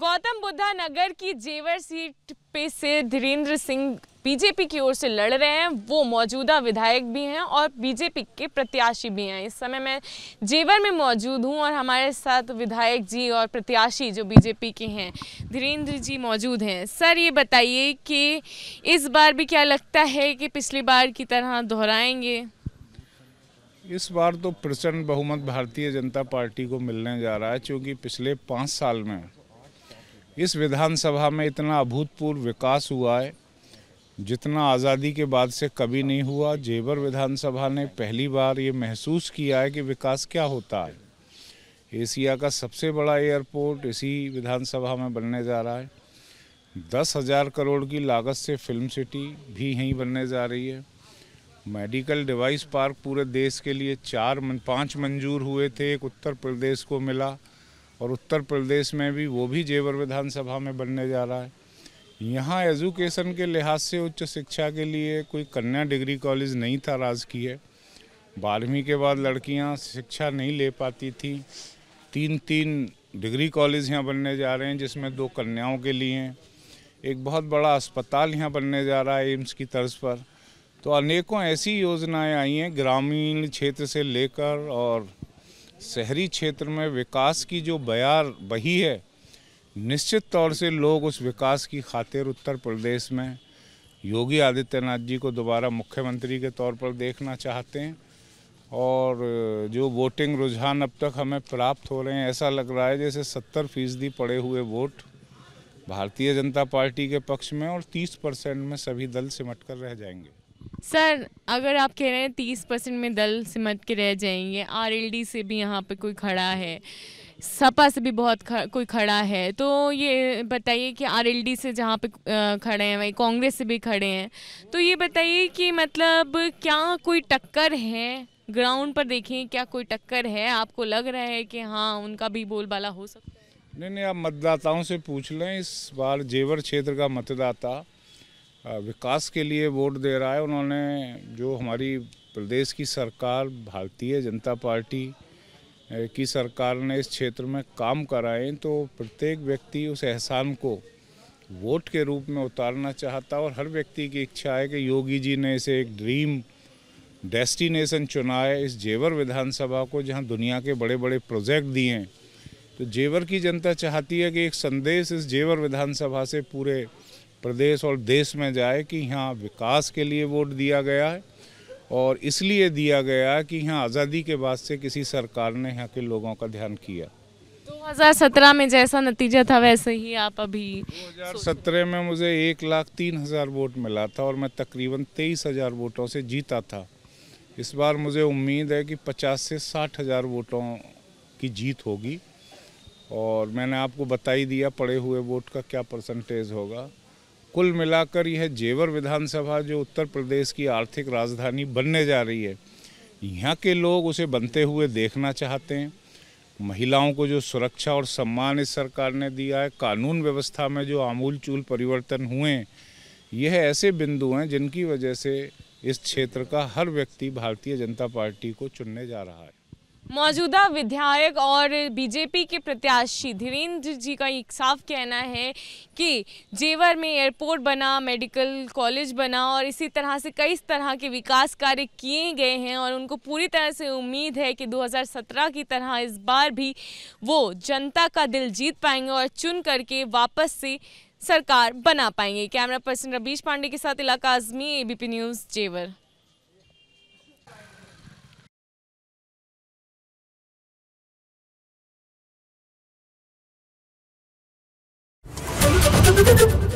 गौतम बुद्धा नगर की जेवर सीट पे से धीरेन्द्र सिंह बीजेपी की ओर से लड़ रहे हैं वो मौजूदा विधायक भी हैं और बीजेपी के प्रत्याशी भी हैं इस समय मैं जेवर में मौजूद हूं और हमारे साथ विधायक जी और प्रत्याशी जो बीजेपी के हैं धीरेन्द्र जी मौजूद हैं सर ये बताइए कि इस बार भी क्या लगता है कि पिछली बार की तरह दोहराएंगे इस बार तो प्रचंड बहुमत भारतीय जनता पार्टी को मिलने जा रहा है क्योंकि पिछले पाँच साल में इस विधानसभा में इतना अभूतपूर्व विकास हुआ है जितना आज़ादी के बाद से कभी नहीं हुआ जेवर विधानसभा ने पहली बार ये महसूस किया है कि विकास क्या होता है एशिया का सबसे बड़ा एयरपोर्ट इसी विधानसभा में बनने जा रहा है दस हज़ार करोड़ की लागत से फिल्म सिटी भी यहीं बनने जा रही है मेडिकल डिवाइस पार्क पूरे देश के लिए चार पाँच मंजूर हुए थे एक उत्तर प्रदेश को मिला और उत्तर प्रदेश में भी वो भी जेवर विधानसभा में बनने जा रहा है यहाँ एजुकेशन के लिहाज से उच्च शिक्षा के लिए कोई कन्या डिग्री कॉलेज नहीं था राजकीय बारहवीं के बाद लड़कियाँ शिक्षा नहीं ले पाती थी तीन तीन डिग्री कॉलेज यहाँ बनने जा रहे हैं जिसमें दो कन्याओं के लिए हैं एक बहुत बड़ा अस्पताल यहाँ बनने जा रहा है एम्स की तर्ज पर तो अनेकों ऐसी योजनाएं आई हैं ग्रामीण क्षेत्र से लेकर और शहरी क्षेत्र में विकास की जो बयार बही है निश्चित तौर से लोग उस विकास की खातिर उत्तर प्रदेश में योगी आदित्यनाथ जी को दोबारा मुख्यमंत्री के तौर पर देखना चाहते हैं और जो वोटिंग रुझान अब तक हमें प्राप्त हो रहे हैं ऐसा लग रहा है जैसे सत्तर फीसदी पड़े हुए वोट भारतीय जनता पार्टी के पक्ष में और 30 परसेंट में सभी दल सिमट कर रह जाएंगे सर अगर आप कह रहे हैं तीस परसेंट में दल सिमट के रह जाएंगे आरएलडी से भी यहाँ पे कोई खड़ा है सपा से भी बहुत ख, कोई खड़ा है तो ये बताइए कि आरएलडी से जहाँ पे खड़े हैं वही कांग्रेस से भी खड़े हैं तो ये बताइए कि मतलब क्या कोई टक्कर है ग्राउंड पर देखें क्या कोई टक्कर है आपको लग रहा है कि हाँ उनका भी बोलबाला हो सकता है नहीं नहीं आप मतदाताओं से पूछ लें इस बार जेवर क्षेत्र का मतदाता विकास के लिए वोट दे रहा है उन्होंने जो हमारी प्रदेश की सरकार भारतीय जनता पार्टी की सरकार ने इस क्षेत्र में काम कराएं तो प्रत्येक व्यक्ति उस एहसान को वोट के रूप में उतारना चाहता और हर व्यक्ति की इच्छा है कि योगी जी ने इसे एक ड्रीम डेस्टिनेशन चुना है इस जेवर विधानसभा को जहां दुनिया के बड़े बड़े प्रोजेक्ट दिए हैं तो जेवर की जनता चाहती है कि एक संदेश इस जेवर विधानसभा से पूरे प्रदेश और देश में जाए कि यहाँ विकास के लिए वोट दिया गया है और इसलिए दिया गया कि यहाँ आज़ादी के बाद से किसी सरकार ने यहाँ के लोगों का ध्यान किया 2017 में जैसा नतीजा था वैसे ही आप अभी 2017 में मुझे एक लाख तीन हज़ार वोट मिला था और मैं तकरीबन तेईस हज़ार वोटों से जीता था इस बार मुझे उम्मीद है कि पचास से साठ हज़ार वोटों की जीत होगी और मैंने आपको बता ही दिया पड़े हुए वोट का क्या परसेंटेज होगा कुल मिलाकर यह जेवर विधानसभा जो उत्तर प्रदेश की आर्थिक राजधानी बनने जा रही है यहाँ के लोग उसे बनते हुए देखना चाहते हैं महिलाओं को जो सुरक्षा और सम्मान इस सरकार ने दिया है कानून व्यवस्था में जो आमूल चूल परिवर्तन हुए यह ऐसे बिंदु हैं जिनकी वजह से इस क्षेत्र का हर व्यक्ति भारतीय जनता पार्टी को चुनने जा रहा है मौजूदा विधायक और बीजेपी के प्रत्याशी धीरेन्द्र जी का एक साफ कहना है कि जेवर में एयरपोर्ट बना मेडिकल कॉलेज बना और इसी तरह से कई तरह के विकास कार्य किए गए हैं और उनको पूरी तरह से उम्मीद है कि 2017 की तरह इस बार भी वो जनता का दिल जीत पाएंगे और चुन करके वापस से सरकार बना पाएंगे कैमरा पर्सन रबीश पांडे के साथ इलाका आजमी ए न्यूज़ जेवर Thank you.